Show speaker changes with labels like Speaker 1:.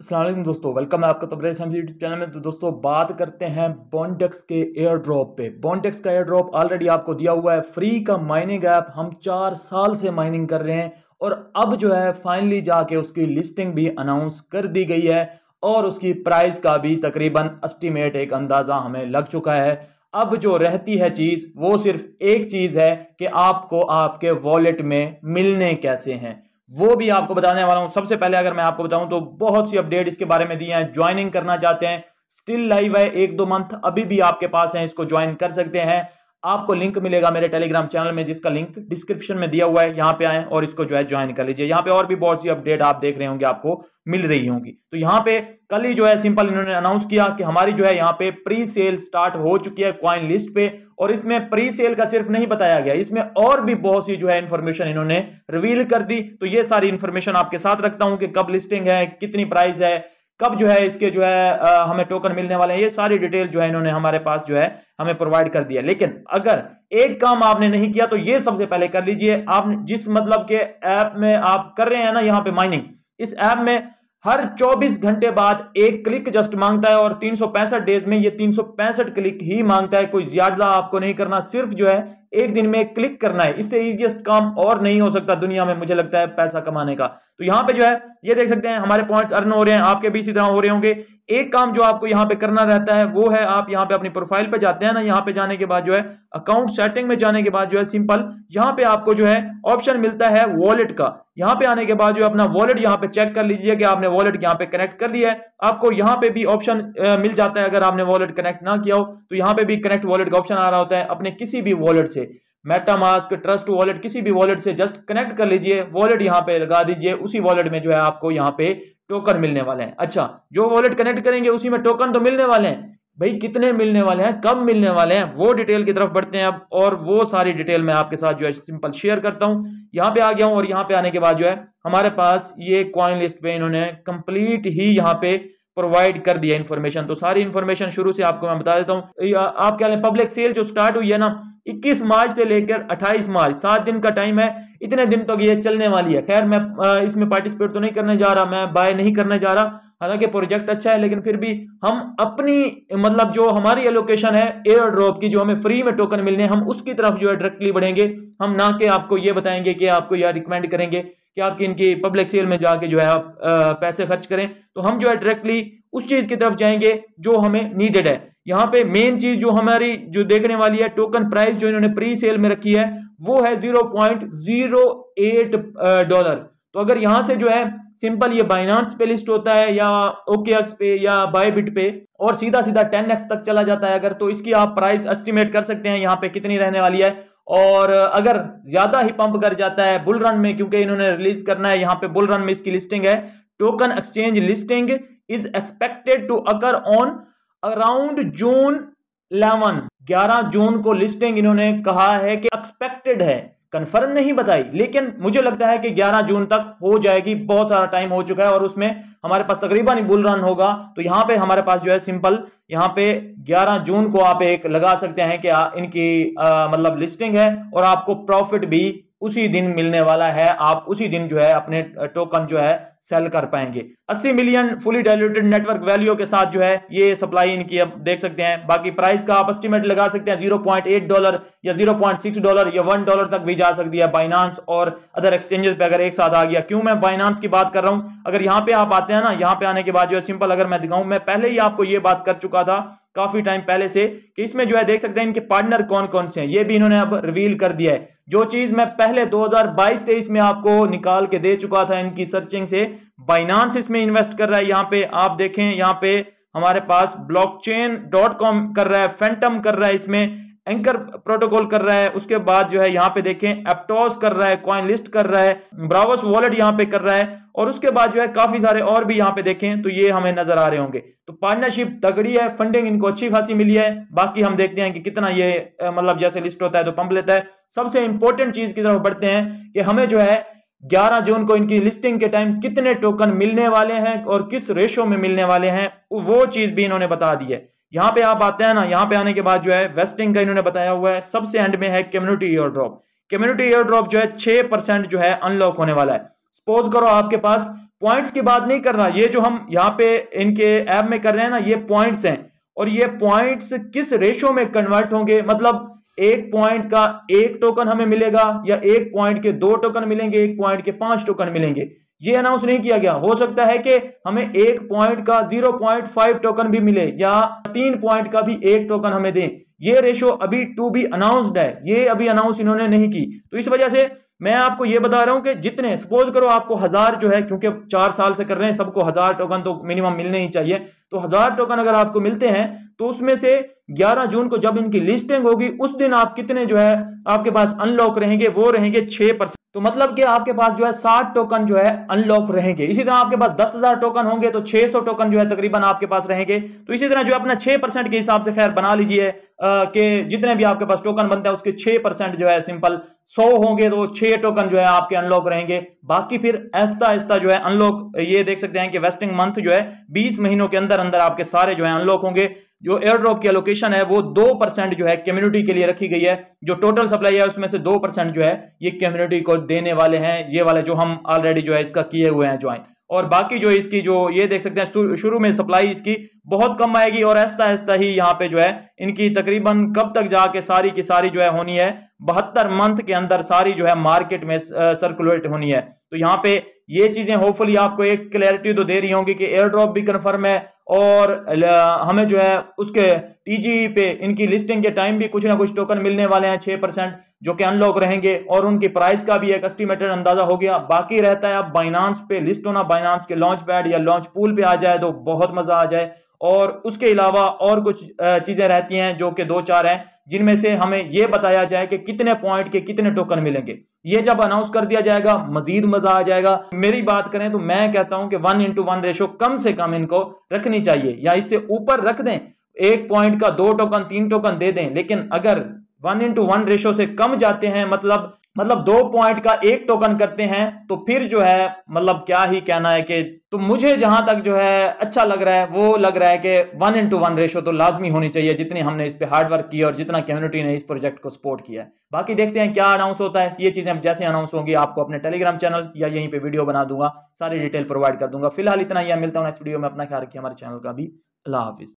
Speaker 1: असलम दोस्तों वेलकम है आपका तबरेज हम यूट्यूब चैनल में तो दोस्तों बात करते हैं बॉन्डेक्स के एयर ड्रॉप पे बॉन्डेक्स का एयर ड्रॉप ऑलरेडी आपको दिया हुआ है फ्री का माइनिंग ऐप हम चार साल से माइनिंग कर रहे हैं और अब जो है फाइनली जाके उसकी लिस्टिंग भी अनाउंस कर दी गई है और उसकी प्राइस का भी तकरीबन एस्टिमेट एक अंदाज़ा हमें लग चुका है अब जो रहती है चीज़ वो सिर्फ एक चीज़ है कि आपको आपके वॉलेट में मिलने कैसे हैं वो भी आपको बताने वाला हूं सबसे पहले अगर मैं आपको बताऊं तो बहुत सी अपडेट इसके बारे में दी हैं ज्वाइनिंग करना चाहते हैं स्टिल लाइव है एक दो मंथ अभी भी आपके पास है इसको ज्वाइन कर सकते हैं आपको लिंक मिलेगा मेरे टेलीग्राम चैनल में जिसका लिंक डिस्क्रिप्शन में दिया हुआ है यहाँ पे आए और इसको जो है ज्वाइन कर लीजिए यहाँ पे और भी बहुत सी अपडेट आप देख रहे होंगे आपको मिल रही होंगी तो यहाँ पे कल ही जो है सिंपल इन्होंने अनाउंस किया कि हमारी जो है यहाँ पे प्री सेल स्टार्ट हो चुकी है क्वाइन लिस्ट पे और इसमें प्री सेल का सिर्फ नहीं बताया गया इसमें और भी बहुत सी जो है इन्फॉर्मेशन इन्होंने रिवील कर दी तो ये सारी इन्फॉर्मेशन आपके साथ रखता हूं कि कब लिस्टिंग है कितनी प्राइस है कब जो है इसके जो है हमें टोकन मिलने वाले हैं ये सारी डिटेल जो है इन्होंने हमारे पास जो है हमें प्रोवाइड कर दिया लेकिन अगर एक काम आपने नहीं किया तो ये सबसे पहले कर लीजिए आप जिस मतलब के ऐप में आप कर रहे हैं ना यहाँ पे माइनिंग इस ऐप में हर 24 घंटे बाद एक क्लिक जस्ट मांगता है और तीन डेज में ये तीन क्लिक ही मांगता है कोई ज्यादा आपको नहीं करना सिर्फ जो है एक दिन में क्लिक करना है इससे इजिएस्ट काम और नहीं हो सकता दुनिया में मुझे लगता है पैसा कमाने का तो यहाँ पे जो है ये देख सकते हैं हमारे पॉइंट्स अर्न हो रहे हैं आपके भी इसी तरह हो रहे होंगे एक काम जो आपको यहाँ पे करना रहता है वो है आप यहाँ पे अपनी प्रोफाइल पे जाते हैं ना यहाँ पे जाने के बाद जो है अकाउंट सेटिंग में जाने के बाद जो है सिंपल यहाँ पे आपको जो है ऑप्शन मिलता है वॉलेट का यहाँ पे आने के बाद जो अपना वॉलेट यहाँ पे चेक कर लीजिए कि आपने वॉलेट यहाँ पे कनेक्ट कर लिया है आपको यहां पे भी ऑप्शन मिल जाता है अगर आपने वॉलेट कनेक्ट ना किया हो तो यहां पे भी कनेक्ट वॉलेट का ऑप्शन आ रहा होता है अपने किसी भी वॉलेट से मेटामास्क ट्रस्ट वॉलेट किसी भी वॉलेट से जस्ट कनेक्ट कर लीजिए वॉलेट यहाँ पे लगा दीजिए उसी वॉलेट में जो है आपको यहाँ पे टोकन मिलने वाले हैं अच्छा जो वॉलेट कनेक्ट करेंगे उसी में टोकन तो मिलने वाले हैं भाई कितने मिलने वाले हैं कब मिलने वाले हैं वो डिटेल की तरफ बढ़ते हैं अब और वो सारी डिटेल मैं आपके साथ जो है सिंपल शेयर करता हूं यहाँ पे आ गया हूं और यहाँ पे आने के बाद जो है हमारे पास ये कॉइन लिस्ट पे इन्होंने कंप्लीट ही यहाँ पे प्रोवाइड कर दिया इन्फॉर्मेशन तो सारी इन्फॉर्मेशन शुरू से आपको मैं बता देता हूँ आप क्या पब्लिक सेल जो स्टार्ट हुई है ना 21 मार्च से लेकर 28 मार्च सात दिन का टाइम है इतने दिन तक तो ये चलने वाली है खैर मैं इसमें पार्टिसिपेट तो नहीं करने जा रहा मैं बाय नहीं करने जा रहा हालांकि प्रोजेक्ट अच्छा है लेकिन फिर भी हम अपनी मतलब जो हमारी एलोकेशन है एयर ड्रॉप की जो हमें फ्री में टोकन मिलने हम उसकी तरफ जो है डायरेक्टली बढ़ेंगे हम ना कि आपको ये बताएंगे कि आपको यह रिकमेंड करेंगे कि आप इनकी पब्लिक सेल में जाके जो है आप पैसे खर्च करें तो हम जो है डायरेक्टली उस चीज़ की तरफ जाएंगे जो हमें नीडेड है यहाँ पे मेन चीज़ जो हमारी जो देखने वाली है टोकन प्राइस जो इन्होंने प्री सेल में रखी है वो है zero point zero eight dollar तो अगर यहां से जो है सिंपल ये बाइनांस पे लिस्ट होता है या ओके एक्स पे या बायबिट पे और सीधा सीधा टेन एक्स तक चला जाता है अगर तो इसकी आप प्राइस एस्टिमेट कर सकते हैं यहाँ पे कितनी रहने वाली है और अगर ज्यादा ही पंप कर जाता है बुल रन में क्योंकि इन्होंने रिलीज करना है यहाँ पे बुल रन में इसकी लिस्टिंग है token exchange listing is expected to occur on around June 11 11 June को लिस्टिंग इन्होंने कहा है कि एक्सपेक्टेड है कंफर्म नहीं बताई लेकिन मुझे लगता है कि 11 जून तक हो जाएगी बहुत सारा टाइम हो चुका है और उसमें हमारे पास तकरीबन बुल रन होगा तो यहाँ पे हमारे पास जो है सिंपल यहाँ पे 11 जून को आप एक लगा सकते हैं कि इनकी आ, मतलब लिस्टिंग है और आपको प्रॉफिट भी उसी दिन मिलने वाला है आप उसी दिन जो है अपने टोकन जो है सेल कर पाएंगे 80 million fully diluted network value के साथ जो है ये सप्लाई इनकी अब देख सकते हैं बाकी प्राइस का आप एस्टिमेट लगा सकते हैं 0.8 डॉलर या 0.6 डॉलर या 1 डॉलर तक भी जा सकती है बाइनांस और अदर एक्सचेंजेस पे अगर एक साथ आ गया क्यों मैं बाइनांस की बात कर रहा हूं अगर यहाँ पे आप आते हैं ना यहाँ पे आने के बाद जो है सिंपल अगर मैं दिखाऊं मैं पहले ही आपको ये बात कर चुका था काफी टाइम पहले से कि इसमें जो है देख सकते हैं इनके पार्टनर कौन कौन से हैं ये भी इन्होंने अब रिवील कर दिया है जो चीज मैं पहले 2022-23 में आपको निकाल के दे चुका था इनकी सर्चिंग से बाइनांस इसमें इन्वेस्ट कर रहा है यहाँ पे आप देखें यहाँ पे हमारे पास ब्लॉकचेन डॉट कॉम कर रहा है फेंटम कर रहा है इसमें एंकर प्रोटोकॉल कर रहा है उसके बाद जो है यहाँ पे देखें एप्टोस कर रहा है कॉइन लिस्ट कर रहा है ब्रावस वॉलेट यहाँ पे कर रहा है और उसके बाद जो है काफी सारे और भी यहाँ पे देखें तो ये हमें नजर आ रहे होंगे तो पार्टनरशिप तगड़ी है फंडिंग इनको अच्छी खासी मिली है बाकी हम देखते हैं कि कितना ये मतलब जैसे लिस्ट होता है तो पंप लेता है सबसे इंपॉर्टेंट चीज की तरफ बढ़ते हैं कि हमें जो है 11 जून को इनकी लिस्टिंग के टाइम कितने टोकन मिलने वाले हैं और किस रेशो में मिलने वाले हैं वो चीज भी इन्होंने बता दी है यहां पे आप आते हैं ना यहां पे आने के बाद जो है वेस्टिंग का इन्होंने बताया हुआ है सबसे एंड में है community airdrop community airdrop जो है छह परसेंट जो है अनलॉक होने वाला है सपोज करो आपके पास पॉइंट्स की बात नहीं करना ये जो हम यहाँ पे इनके ऐप में कर रहे हैं ना ये पॉइंट्स हैं और ये पॉइंट्स किस रेशो में कन्वर्ट होंगे मतलब एक पॉइंट का एक टोकन हमें मिलेगा या एक पॉइंट के दो टोकन मिलेंगे एक पॉइंट के पांच टोकन मिलेंगे ये अनाउंस नहीं किया गया हो सकता है कि हमें एक पॉइंट का जीरो पॉइंट फाइव टोकन भी मिले या तीन पॉइंट का भी एक टोकन हमें दें ये रेशो अभी टू बी अनाउंस्ड है ये अभी अनाउंस इन्होंने नहीं की तो इस वजह से मैं आपको ये बता रहा हूं कि जितने सपोज करो आपको हजार जो है क्योंकि चार साल से कर रहे हैं सबको हजार टोकन तो मिनिमम मिलने ही चाहिए तो हजार टोकन अगर आपको मिलते हैं तो उसमें से 11 जून को जब इनकी लिस्टिंग होगी उस दिन आप कितने जो है आपके पास अनलॉक रहेंगे वो रहेंगे छह परसेंट तो मतलब कि आपके पास जो है साठ टोकन जो है अनलॉक रहेंगे इसी तरह आपके पास दस हजार टोकन होंगे तो छह सौ टोकन जो है तकरीबन आपके पास रहेंगे तो इसी तरह जो अपना छह परसेंट के हिसाब से खैर बना लीजिए कि जितने भी आपके पास टोकन बनता है उसके छह परसेंट जो है सिंपल सौ होंगे तो छह टोकन जो है आपके अनलॉक रहेंगे बाकी फिर ऐसा ऐसा जो है अनलॉक ये देख सकते हैं कि वेस्टिंग मंथ जो है बीस महीनों के अंदर अंदर आपके सारे जो है अनलॉक होंगे जो एयर ड्रॉप की एलोकेशन है वो दो परसेंट जो है कम्युनिटी के लिए रखी गई है जो टोटल सप्लाई है उसमें से दो परसेंट जो है ये कम्युनिटी को देने वाले हैं ये वाले जो हम ऑलरेडी जो है इसका किए हुए हैं ज्वाइन और बाकी जो इसकी जो ये देख सकते हैं शुरू में सप्लाई इसकी बहुत कम आएगी और ऐसा ऐसा ही यहाँ पे जो है इनकी तकरीबन कब तक जाके सारी की सारी जो है होनी है बहत्तर मंथ के अंदर सारी जो है मार्केट में सर्कुलेट होनी है तो यहाँ पे ये चीजें होपफुली आपको एक क्लैरिटी तो दे रही होंगी कि एयर ड्रॉप भी कन्फर्म है और हमें जो है उसके टीजी पे इनकी लिस्टिंग के टाइम भी कुछ ना कुछ टोकन मिलने वाले हैं छः परसेंट जो कि अनलॉक रहेंगे और उनकी प्राइस का भी एक एस्टिमेटेड अंदाज़ा हो गया बाकी रहता है अब बाइनांस पे लिस्ट होना बाइनांस के लॉन्च पैड या लॉन्च पूल पे आ जाए तो बहुत मज़ा आ जाए और उसके अलावा और कुछ चीज़ें रहती हैं जो कि दो चार हैं जिनमें से हमें यह बताया जाए कि कितने पॉइंट के कितने टोकन मिलेंगे ये जब अनाउंस कर दिया जाएगा मजीद मजा आ जाएगा मेरी बात करें तो मैं कहता हूं कि वन इंटू वन रेशो कम से कम इनको रखनी चाहिए या इससे ऊपर रख दें एक पॉइंट का दो टोकन तीन टोकन दे दें लेकिन अगर वन इंटू वन रेशो से कम जाते हैं मतलब मतलब दो पॉइंट का एक टोकन करते हैं तो फिर जो है मतलब क्या ही कहना है कि तो मुझे जहां तक जो है अच्छा लग रहा है वो लग रहा है कि वन इंटू वन रेशो तो लाजमी होनी चाहिए जितनी हमने इस पर हार्डवर्क किया और जितना कम्युनिटी ने इस प्रोजेक्ट को सपोर्ट किया है बाकी देखते हैं क्या अनाउंस होता है ये चीज़ें जैसे अनाउंस होंगी आपको अपने टेलीग्राम चैनल या यहीं पर वीडियो बना दूंगा सारी डिटेल प्रोवाइड कर दूंगा फिलहाल इतना ही मिलता हूँ नेक्स्ट वीडियो में अपना ख्याल रखिए हमारे चैनल का भी अल्लाह हाफिज़